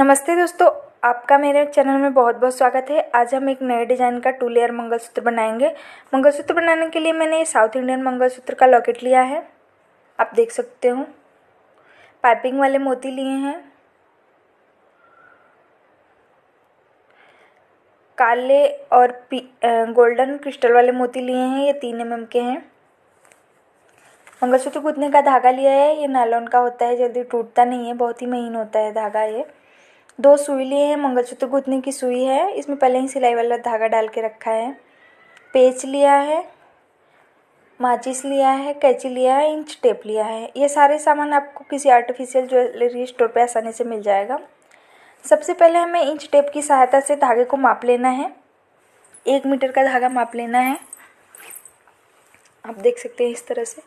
नमस्ते दोस्तों आपका मेरे चैनल में बहुत बहुत स्वागत है आज हम एक नए डिज़ाइन का टू लेयर मंगलसूत्र बनाएंगे मंगलसूत्र बनाने के लिए मैंने ये साउथ इंडियन मंगलसूत्र का लॉकेट लिया है आप देख सकते हो पाइपिंग वाले मोती लिए हैं काले और गोल्डन क्रिस्टल वाले मोती लिए हैं ये तीन एम के हैं मंगलसूत्र गुदने का धागा लिया है ये नायलॉन का होता है जल्दी टूटता नहीं है बहुत ही महीन होता है धागा ये दो सुई लिए हैं मंगलसूत्र गूंथने की सुई है इसमें पहले ही सिलाई वाला धागा डाल के रखा है पेच लिया है माचिस लिया है कैची लिया है इंच टेप लिया है ये सारे सामान आपको किसी आर्टिफिशियल ज्वेलरी स्टोर पे आसानी से मिल जाएगा सबसे पहले हमें इंच टेप की सहायता से धागे को माप लेना है एक मीटर का धागा माप लेना है आप देख सकते हैं इस तरह से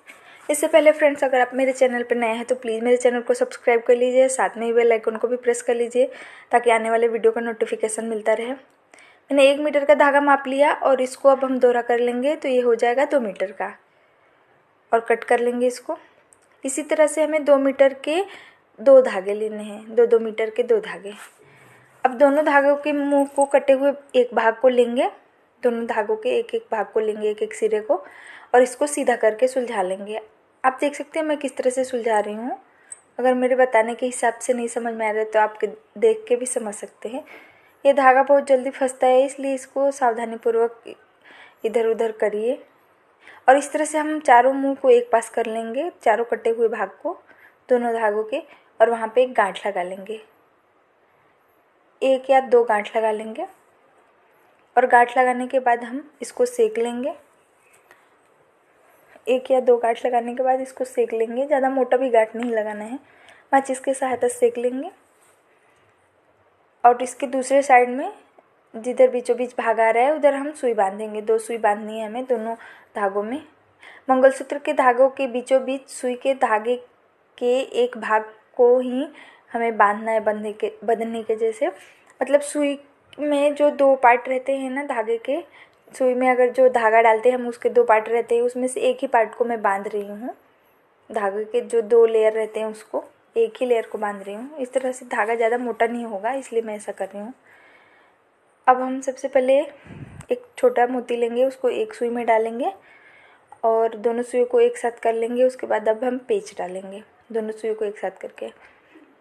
इससे पहले फ्रेंड्स अगर आप मेरे चैनल पर नए हैं तो प्लीज़ मेरे चैनल को सब्सक्राइब कर लीजिए साथ में ही बेल आइकन को भी प्रेस कर लीजिए ताकि आने वाले वीडियो का नोटिफिकेशन मिलता रहे मैंने एक मीटर का धागा माप लिया और इसको अब हम दोहरा कर लेंगे तो ये हो जाएगा दो मीटर का और कट कर लेंगे इसको इसी तरह से हमें दो मीटर के दो धागे लेने हैं दो दो मीटर के दो धागे अब दोनों धागों के मुंह को कटे हुए एक भाग को लेंगे दोनों धागों के एक एक भाग को लेंगे एक एक सिरे को और इसको सीधा करके सुलझा लेंगे आप देख सकते हैं मैं किस तरह से सुलझा रही हूँ अगर मेरे बताने के हिसाब से नहीं समझ में आ रहा है तो आप देख के भी समझ सकते हैं ये धागा बहुत जल्दी फंसता है इसलिए इसको सावधानीपूर्वक इधर उधर करिए और इस तरह से हम चारों मुंह को एक पास कर लेंगे चारों कटे हुए भाग को दोनों धागों के और वहाँ पे एक गांठ लगा लेंगे एक या दो गांठ लगा लेंगे और गांठ लगाने के बाद हम इसको सेक लेंगे एक या दो गाठ लगाने के बाद इसको सेक लेंगे ज़्यादा मोटा भी गाठ नहीं लगाना है माचिस की सहायता सेक लेंगे और इसके दूसरे साइड में जिधर बीचों बीच भाग आ रहा है उधर हम सुई बांधेंगे दो सुई बांधनी है हमें दोनों धागों में मंगलसूत्र के धागों के बीचों बीच सुई के धागे के एक भाग को ही हमें बांधना है बंधने के बंधने के जैसे मतलब सुई में जो दो पार्ट रहते हैं ना धागे के सुई में अगर जो धागा डालते हैं हम उसके दो पार्ट रहते हैं उसमें से एक ही पार्ट को मैं बांध रही हूँ धागे के जो दो लेयर रहते हैं उसको एक ही लेयर को बांध रही हूँ इस तरह से धागा ज़्यादा मोटा नहीं होगा इसलिए मैं ऐसा कर रही हूँ अब हम सबसे पहले एक छोटा मोती लेंगे उसको एक सुई में डालेंगे और दोनों सुई को एक साथ कर लेंगे उसके बाद अब हम पेच डालेंगे दोनों सुई को एक साथ करके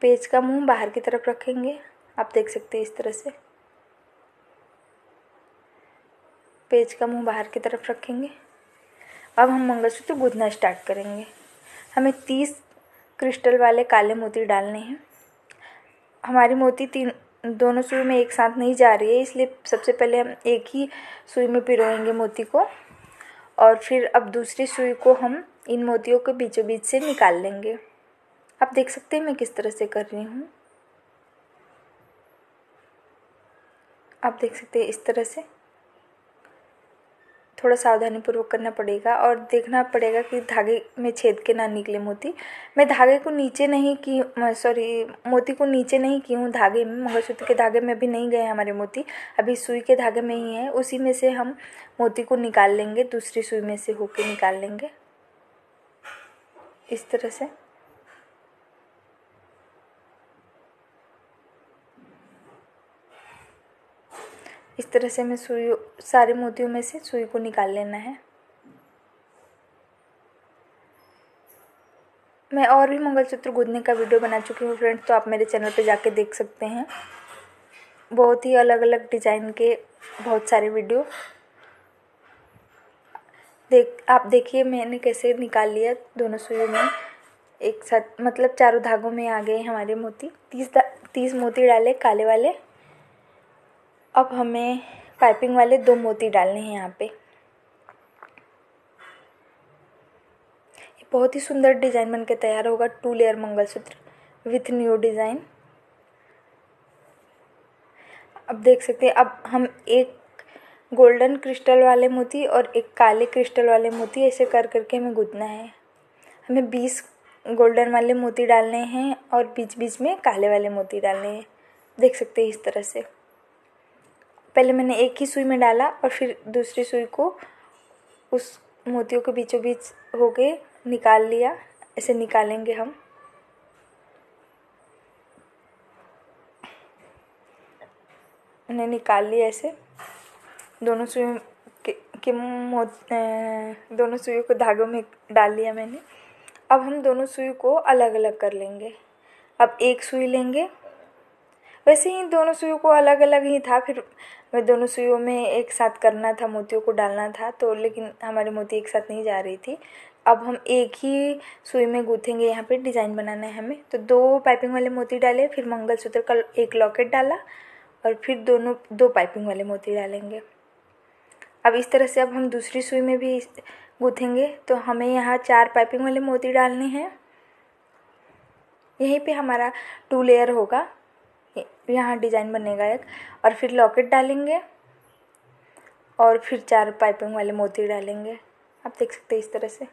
पेज का मुंह बाहर की तरफ रखेंगे आप देख सकते हैं इस तरह से पेज का मुंह बाहर की तरफ रखेंगे अब हम मंगलसूत्र गूंथना स्टार्ट करेंगे हमें तीस क्रिस्टल वाले काले मोती डालने हैं हमारी मोती तीन दोनों सुई में एक साथ नहीं जा रही है इसलिए सबसे पहले हम एक ही सुई में पिरोएंगे मोती को और फिर अब दूसरी सुई को हम इन मोतियों के बीचों बीच से निकाल लेंगे आप देख सकते हैं मैं किस तरह से कर रही हूँ आप देख सकते हैं इस तरह से थोड़ा सावधानीपूर्वक करना पड़ेगा और देखना पड़ेगा कि धागे में छेद के ना निकले मोती मैं धागे को नीचे नहीं की सॉरी मोती को नीचे नहीं की हूँ धागे में मंगलसूत्र के धागे में अभी नहीं गए हमारे मोती अभी सुई के धागे में ही है उसी में से हम मोती को निकाल लेंगे दूसरी सुई में से होके निकाल लेंगे इस तरह से इस तरह से हमें सुई सारे मोतियों में से सुई को निकाल लेना है मैं और भी मंगलसूत्र गूंदने का वीडियो बना चुकी हूँ फ्रेंड्स तो आप मेरे चैनल पर जाके देख सकते हैं बहुत ही अलग अलग डिज़ाइन के बहुत सारे वीडियो देख आप देखिए मैंने कैसे निकाल लिया दोनों सुइयों में एक साथ मतलब चारों धागों में आ गए हमारे मोती तीस तीस मोती डाले काले वाले अब हमें पाइपिंग वाले दो मोती डालने हैं यहाँ पे बहुत ही सुंदर डिज़ाइन बनके तैयार होगा two layer mangalsutra with new design अब देख सकते हैं अब हम एक गोल्डन क्रिस्टल वाले मोती और एक काले क्रिस्टल वाले मोती ऐसे कर करके हमें गुदना है हमें बीस गोल्डन वाले मोती डालने हैं और बीच बीच में काले वाले मोती डालने हैं देख सकते हैं इस तरह से पहले मैंने एक ही सुई में डाला और फिर दूसरी सुई को उस मोतियों के बीचों बीच हो गए निकाल लिया ऐसे निकालेंगे हम उन्हें निकाल लिया ऐसे दोनों सुइयों के, के दोनों सुइयों को धागों में डाल लिया मैंने अब हम दोनों सुई को अलग अलग कर लेंगे अब एक सुई लेंगे वैसे ही दोनों सुइयों को अलग अलग ही था फिर मैं दोनों सुइयों में एक साथ करना था मोतियों को डालना था तो लेकिन हमारी मोती एक साथ नहीं जा रही थी अब हम एक ही सुई में गूँथेंगे यहाँ पे डिज़ाइन बनाना है हमें तो दो पाइपिंग वाले मोती डाले फिर मंगलसूत्र का एक लॉकेट डाला और फिर दोनों दो पाइपिंग वाले मोती डालेंगे अब इस तरह से अब हम दूसरी सुई में भी गूँथेंगे तो हमें यहाँ चार पाइपिंग वाले मोती डालने हैं यहीं पे हमारा टू लेयर होगा यहाँ डिज़ाइन बनेगा एक और फिर लॉकेट डालेंगे और फिर चार पाइपिंग वाले मोती डालेंगे आप देख सकते हैं इस तरह से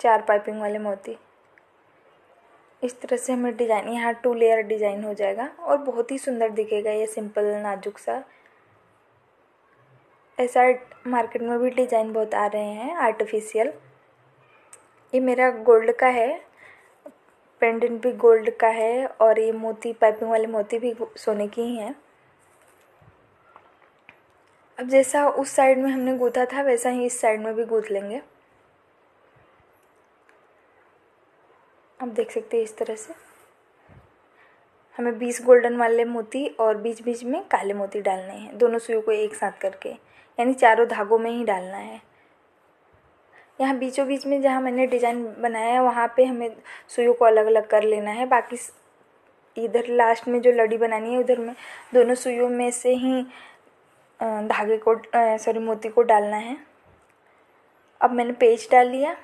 चार पाइपिंग वाले मोती इस तरह से हमें डिज़ाइन यहाँ टू लेयर डिज़ाइन हो जाएगा और बहुत ही सुंदर दिखेगा ये सिंपल नाजुक सा ऐसा मार्केट में भी डिज़ाइन बहुत आ रहे हैं आर्टिफिशियल ये मेरा गोल्ड का है पेंडेंट भी गोल्ड का है और ये मोती पाइपिंग वाले मोती भी सोने की ही हैं अब जैसा उस साइड में हमने गूथा था वैसा ही इस साइड में भी गूथ लेंगे आप देख सकते हैं इस तरह से हमें बीस गोल्डन वाले मोती और बीच बीच में काले मोती डालने हैं दोनों सुइयों को एक साथ करके यानी चारों धागों में ही डालना है यहाँ बीचों बीच में जहाँ मैंने डिज़ाइन बनाया है वहाँ पे हमें सुइयों को अलग अलग कर लेना है बाकी इधर लास्ट में जो लड़ी बनानी है उधर में दोनों सुइयों में से ही धागे को सॉरी मोती को डालना है अब मैंने पेज डाल लिया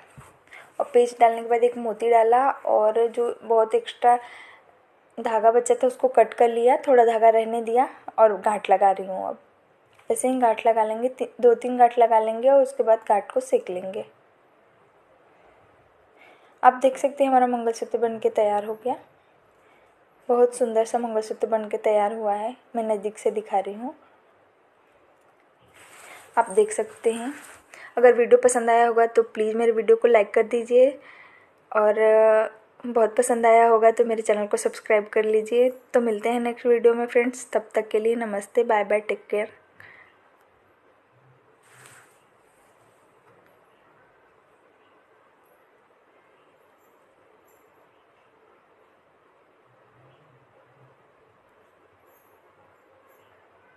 और पेज डालने के बाद एक मोती डाला और जो बहुत एक्स्ट्रा धागा बचा था उसको कट कर लिया थोड़ा धागा रहने दिया और गांठ लगा रही हूँ अब ऐसे ही गांठ लगा लेंगे दो तीन गांठ लगा लेंगे और उसके बाद गांठ को सेक लेंगे आप देख सकते हैं हमारा मंगलसूत्र बन के तैयार हो गया बहुत सुंदर सा मंगलसूत्र बन के तैयार हुआ है मैं नज़दीक से दिखा रही हूँ आप देख सकते हैं अगर वीडियो पसंद आया होगा तो प्लीज़ मेरे वीडियो को लाइक कर दीजिए और बहुत पसंद आया होगा तो मेरे चैनल को सब्सक्राइब कर लीजिए तो मिलते हैं नेक्स्ट वीडियो में फ्रेंड्स तब तक के लिए नमस्ते बाय बाय टेक केयर